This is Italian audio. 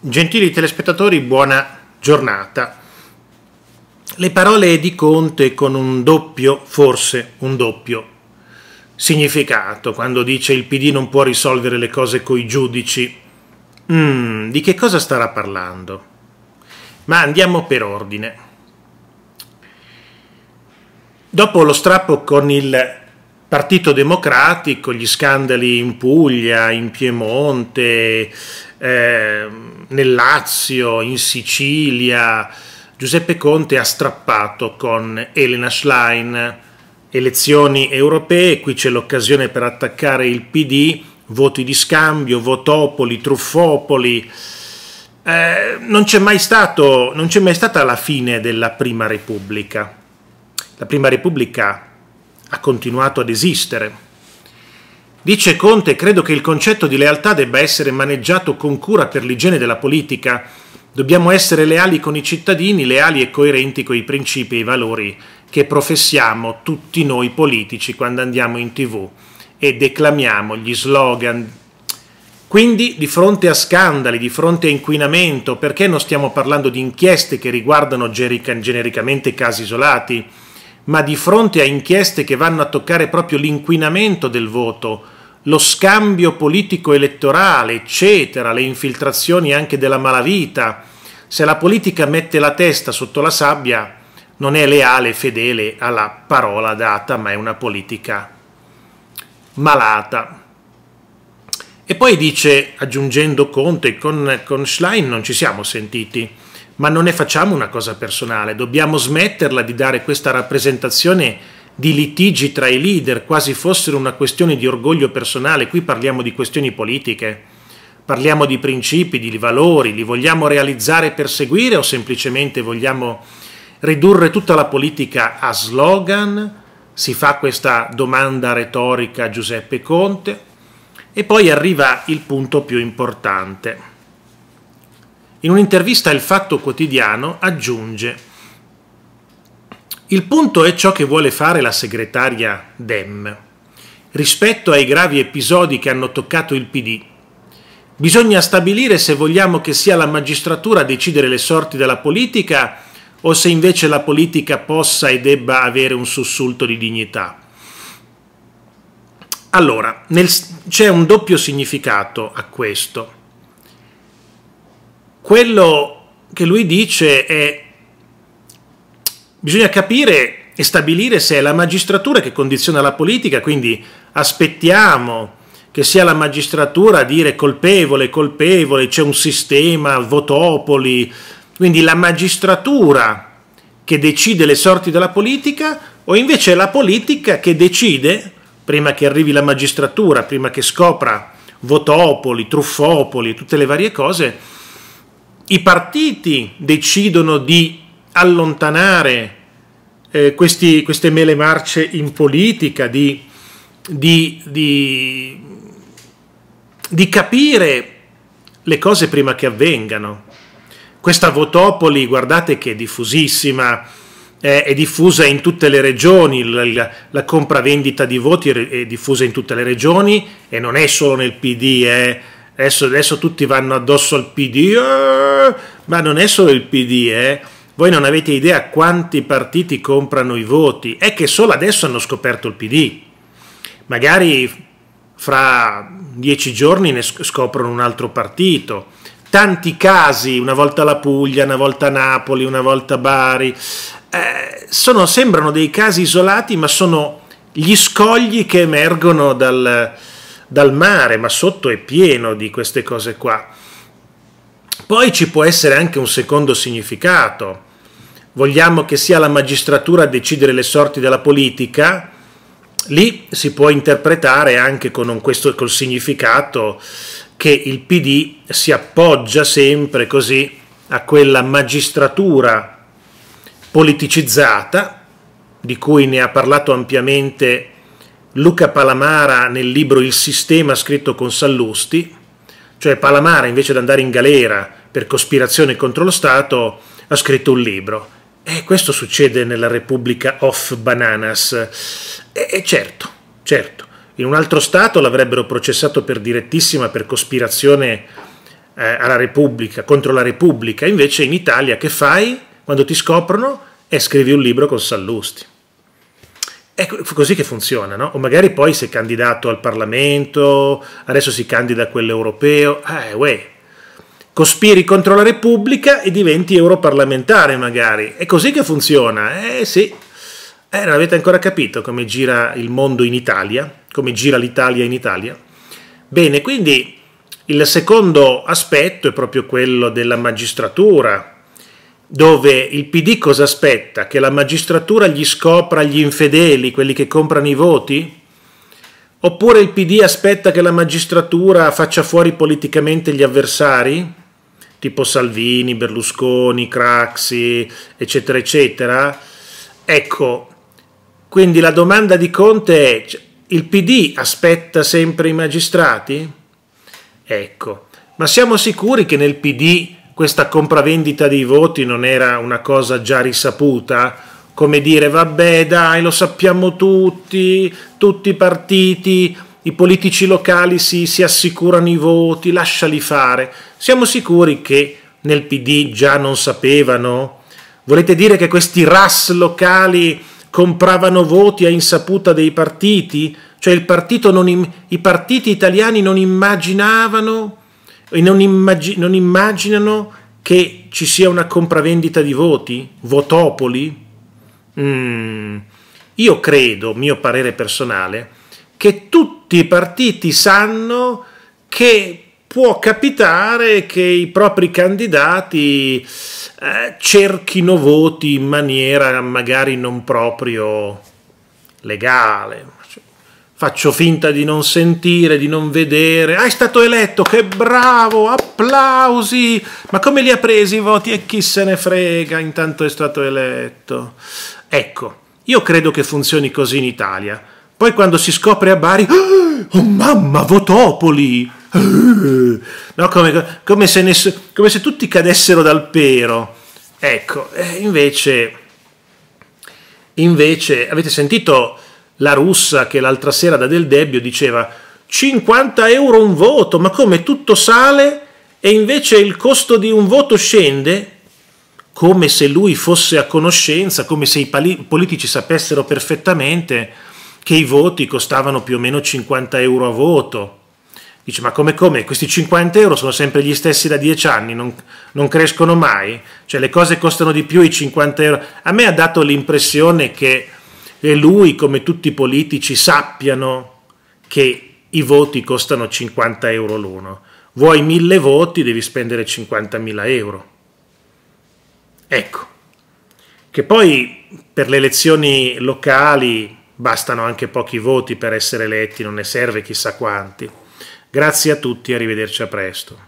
Gentili telespettatori, buona giornata. Le parole di Conte con un doppio, forse un doppio, significato, quando dice il PD non può risolvere le cose coi giudici. Mm, di che cosa starà parlando? Ma andiamo per ordine. Dopo lo strappo con il Partito Democratico, gli scandali in Puglia, in Piemonte, eh, nel Lazio, in Sicilia, Giuseppe Conte ha strappato con Elena Schlein elezioni europee, qui c'è l'occasione per attaccare il PD, voti di scambio, votopoli, truffopoli. Eh, non, c'è mai stato, non c'è mai stata la fine della Prima Repubblica. La Prima Repubblica ha continuato ad esistere Dice Conte, credo che il concetto di lealtà debba essere maneggiato con cura per l'igiene della politica. Dobbiamo essere leali con i cittadini, leali e coerenti con i principi e i valori che professiamo tutti noi politici quando andiamo in tv e declamiamo gli slogan. Quindi di fronte a scandali, di fronte a inquinamento, perché non stiamo parlando di inchieste che riguardano genericamente casi isolati, ma di fronte a inchieste che vanno a toccare proprio l'inquinamento del voto, lo scambio politico elettorale, eccetera, le infiltrazioni anche della malavita. Se la politica mette la testa sotto la sabbia, non è leale e fedele alla parola data, ma è una politica malata. E poi dice, aggiungendo Conte, con, con Schlein non ci siamo sentiti, ma non ne facciamo una cosa personale, dobbiamo smetterla di dare questa rappresentazione di litigi tra i leader, quasi fossero una questione di orgoglio personale, qui parliamo di questioni politiche, parliamo di principi, di valori, li vogliamo realizzare e perseguire o semplicemente vogliamo ridurre tutta la politica a slogan? Si fa questa domanda retorica a Giuseppe Conte e poi arriva il punto più importante. In un'intervista il Fatto Quotidiano aggiunge il punto è ciò che vuole fare la segretaria Dem rispetto ai gravi episodi che hanno toccato il PD. Bisogna stabilire se vogliamo che sia la magistratura a decidere le sorti della politica o se invece la politica possa e debba avere un sussulto di dignità. Allora, c'è un doppio significato a questo. Quello che lui dice è Bisogna capire e stabilire se è la magistratura che condiziona la politica, quindi aspettiamo che sia la magistratura a dire colpevole, colpevole, c'è un sistema, votopoli, quindi la magistratura che decide le sorti della politica o invece è la politica che decide, prima che arrivi la magistratura, prima che scopra votopoli, truffopoli, tutte le varie cose, i partiti decidono di allontanare eh, questi, queste mele marce in politica, di, di, di, di capire le cose prima che avvengano. Questa Votopoli, guardate che è diffusissima, eh, è diffusa in tutte le regioni, la, la, la compravendita di voti è, diffusa in tutte le regioni e non è solo nel PD, eh. adesso, adesso, tutti vanno addosso al PD, eh, ma non è solo il PD, eh. Voi non avete idea quanti partiti comprano i voti, è che solo adesso hanno scoperto il PD. Magari fra dieci giorni ne scoprono un altro partito. Tanti casi, una volta la Puglia, una volta Napoli, una volta Bari, eh, sono, sembrano dei casi isolati, ma sono gli scogli che emergono dal, dal mare, ma sotto è pieno di queste cose qua. Poi ci può essere anche un secondo significato vogliamo che sia la magistratura a decidere le sorti della politica, lì si può interpretare anche con questo, col significato che il PD si appoggia sempre così a quella magistratura politicizzata di cui ne ha parlato ampiamente Luca Palamara nel libro Il sistema scritto con Sallusti, cioè Palamara invece di andare in galera per cospirazione contro lo Stato ha scritto un libro eh, questo succede nella Repubblica of Bananas. E eh, eh, certo, certo. In un altro Stato l'avrebbero processato per direttissima per cospirazione eh, alla Repubblica, contro la Repubblica. Invece in Italia che fai quando ti scoprono? E eh, scrivi un libro con Sallusti. È così che funziona, no? O magari poi sei candidato al Parlamento, adesso si candida a quello europeo. Ah, eh, uè, cospiri contro la Repubblica e diventi europarlamentare magari. È così che funziona, eh sì. Eh, non avete ancora capito come gira il mondo in Italia, come gira l'Italia in Italia? Bene, quindi il secondo aspetto è proprio quello della magistratura, dove il PD cosa aspetta? Che la magistratura gli scopra gli infedeli, quelli che comprano i voti? Oppure il PD aspetta che la magistratura faccia fuori politicamente gli avversari? tipo Salvini, Berlusconi, Craxi, eccetera, eccetera. Ecco, quindi la domanda di Conte è, cioè, il PD aspetta sempre i magistrati? Ecco, ma siamo sicuri che nel PD questa compravendita dei voti non era una cosa già risaputa? Come dire, vabbè dai, lo sappiamo tutti, tutti i partiti i politici locali si, si assicurano i voti, lasciali fare. Siamo sicuri che nel PD già non sapevano? Volete dire che questi RAS locali compravano voti a insaputa dei partiti? Cioè il partito non, i partiti italiani non immaginavano e non, immag, non immaginano che ci sia una compravendita di voti? Votopoli? Mm. Io credo, mio parere personale, che tutti i partiti sanno che può capitare che i propri candidati eh, cerchino voti in maniera magari non proprio legale. Faccio finta di non sentire, di non vedere. Ah, è stato eletto, che bravo, applausi. Ma come li ha presi i voti e chi se ne frega, intanto è stato eletto. Ecco, io credo che funzioni così in Italia poi quando si scopre a Bari, ah, oh mamma, Votopoli! Ah, no, come, come, se ne, come, se tutti cadessero dal pero. Ecco, invece, invece, avete sentito la russa che l'altra sera da Del Debbio diceva 50 euro un voto, ma come tutto sale e invece il costo di un voto scende? Come se lui fosse a conoscenza, come se i politici sapessero perfettamente che i voti costavano più o meno 50 euro a voto. Dice, ma come come? Questi 50 euro sono sempre gli stessi da 10 anni, non, non crescono mai? Cioè le cose costano di più i 50 euro. A me ha dato l'impressione che lui, come tutti i politici, sappiano che i voti costano 50 euro l'uno. Vuoi mille voti, devi spendere 50.000 euro. Ecco, che poi per le elezioni locali bastano anche pochi voti per essere eletti, non ne serve chissà quanti. Grazie a tutti, arrivederci a presto.